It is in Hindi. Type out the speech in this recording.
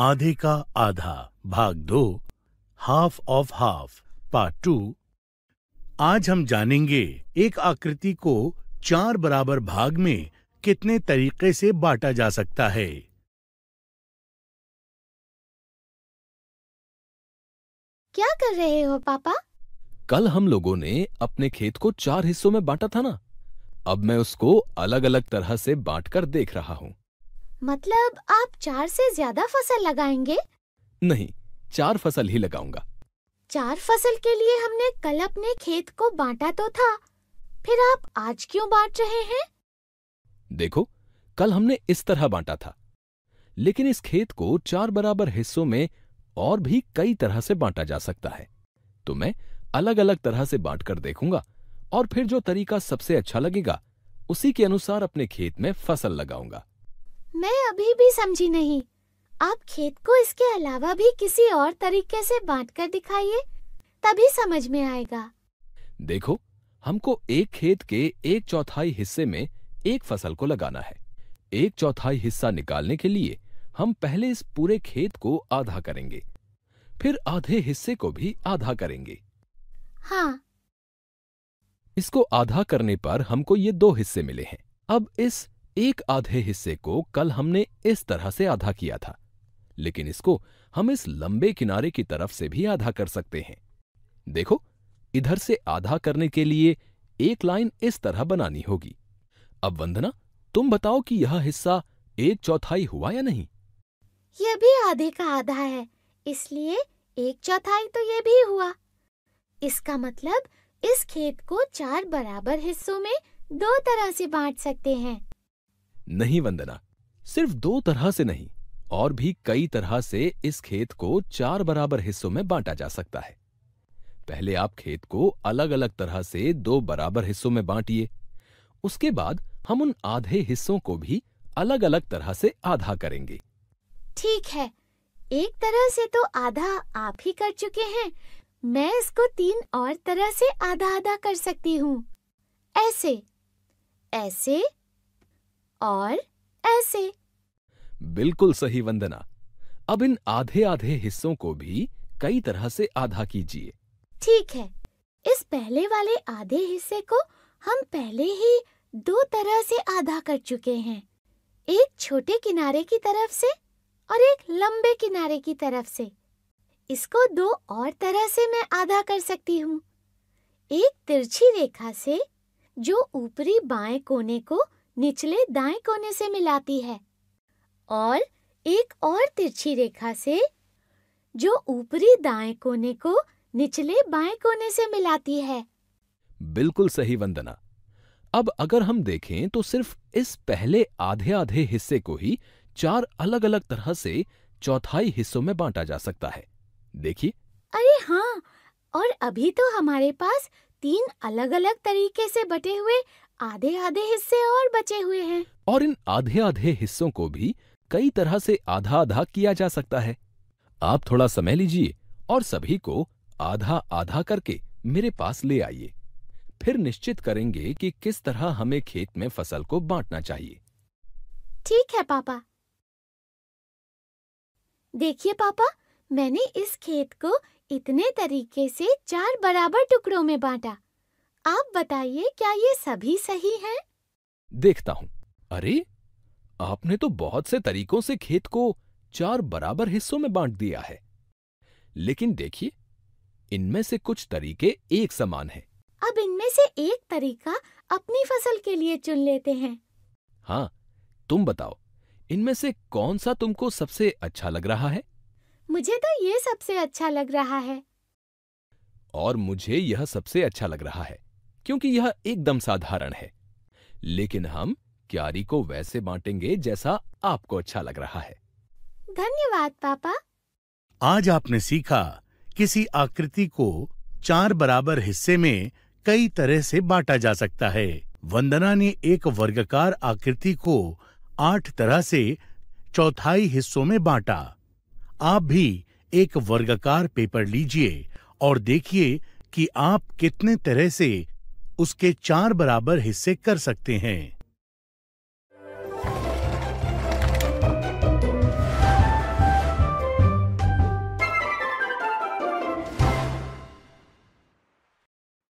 आधे का आधा भाग दो half of half part two आज हम जानेंगे एक आकृति को चार बराबर भाग में कितने तरीके से बांटा जा सकता है क्या कर रहे हो पापा कल हम लोगों ने अपने खेत को चार हिस्सों में बांटा था ना अब मैं उसको अलग अलग तरह से बांट कर देख रहा हूँ मतलब आप चार से ज्यादा फसल लगाएंगे नहीं चार फसल ही लगाऊंगा चार फसल के लिए हमने कल अपने खेत को बांटा तो था फिर आप आज क्यों बांट रहे हैं देखो कल हमने इस तरह बांटा था लेकिन इस खेत को चार बराबर हिस्सों में और भी कई तरह से बांटा जा सकता है तो मैं अलग अलग तरह से बांट कर देखूंगा और फिर जो तरीका सबसे अच्छा लगेगा उसी के अनुसार अपने खेत में फसल लगाऊंगा मैं अभी भी समझी नहीं आप खेत को इसके अलावा भी किसी और तरीके से बांट कर दिखाइए तभी समझ में आएगा देखो हमको एक खेत के एक चौथाई हिस्से में एक फसल को लगाना है एक चौथाई हिस्सा निकालने के लिए हम पहले इस पूरे खेत को आधा करेंगे फिर आधे हिस्से को भी आधा करेंगे हाँ इसको आधा करने पर हमको ये दो हिस्से मिले हैं अब इस एक आधे हिस्से को कल हमने इस तरह से आधा किया था लेकिन इसको हम इस लंबे किनारे की तरफ से भी आधा कर सकते हैं देखो इधर से आधा करने के लिए एक लाइन इस तरह बनानी होगी अब वंदना तुम बताओ कि यह हिस्सा एक चौथाई हुआ या नहीं यह भी आधे का आधा है इसलिए एक चौथाई तो ये भी हुआ इसका मतलब इस खेत को चार बराबर हिस्सों में दो तरह से बांट सकते हैं नहीं वंदना सिर्फ दो तरह से नहीं और भी कई तरह से इस खेत को चार बराबर हिस्सों में बांटा जा सकता है पहले आप खेत को अलग अलग तरह से दो बराबर हिस्सों में बांटिए उसके बाद हम उन आधे हिस्सों को भी अलग अलग तरह से आधा करेंगे ठीक है एक तरह से तो आधा आप ही कर चुके हैं मैं इसको तीन और तरह से आधा आधा कर सकती हूँ ऐसे ऐसे और ऐसे बिल्कुल सही वंदना अब इन आधे आधे हिस्सों को भी कई तरह से आधा कीजिए ठीक है इस पहले वाले आधे हिस्से को हम पहले ही दो तरह से आधा कर चुके हैं एक छोटे किनारे की तरफ से और एक लंबे किनारे की तरफ से इसको दो और तरह से मैं आधा कर सकती हूँ एक तिरछी रेखा से जो ऊपरी बाएं कोने को निचले दाएं कोने से मिलाती है और एक और तिरछी रेखा से जो ऊपरी दाएं कोने को निचले बाएं कोने से मिलाती है बिल्कुल सही वंदना अब अगर हम देखें तो सिर्फ इस पहले आधे आधे हिस्से को ही चार अलग अलग तरह से चौथाई हिस्सों में बांटा जा सकता है देखिए अरे हाँ और अभी तो हमारे पास तीन अलग अलग तरीके से बटे हुए आधे आधे हिस्से और बचे हुए हैं और इन आधे आधे हिस्सों को भी कई तरह से आधा आधा किया जा सकता है आप थोड़ा समय लीजिए और सभी को आधा आधा करके मेरे पास ले आइए फिर निश्चित करेंगे कि किस तरह हमें खेत में फसल को बांटना चाहिए ठीक है पापा देखिए पापा मैंने इस खेत को इतने तरीके से चार बराबर टुकड़ों में बांटा आप बताइए क्या ये सभी सही हैं? देखता हूँ अरे आपने तो बहुत से तरीकों से खेत को चार बराबर हिस्सों में बांट दिया है लेकिन देखिए इनमें से कुछ तरीके एक समान हैं। अब इनमें से एक तरीका अपनी फसल के लिए चुन लेते हैं हाँ तुम बताओ इनमें से कौन सा तुमको सबसे अच्छा लग रहा है मुझे तो ये सबसे अच्छा लग रहा है और मुझे यह सबसे अच्छा लग रहा है क्योंकि यह एकदम साधारण है लेकिन हम क्यारी को वैसे बांटेंगे जैसा आपको अच्छा लग रहा है धन्यवाद पापा आज आपने सीखा किसी आकृति को चार बराबर हिस्से में कई तरह से बांटा जा सकता है वंदना ने एक वर्गकार आकृति को आठ तरह से चौथाई हिस्सों में बांटा आप भी एक वर्गकार पेपर लीजिए और देखिए कि आप कितने तरह से उसके चार बराबर हिस्से कर सकते हैं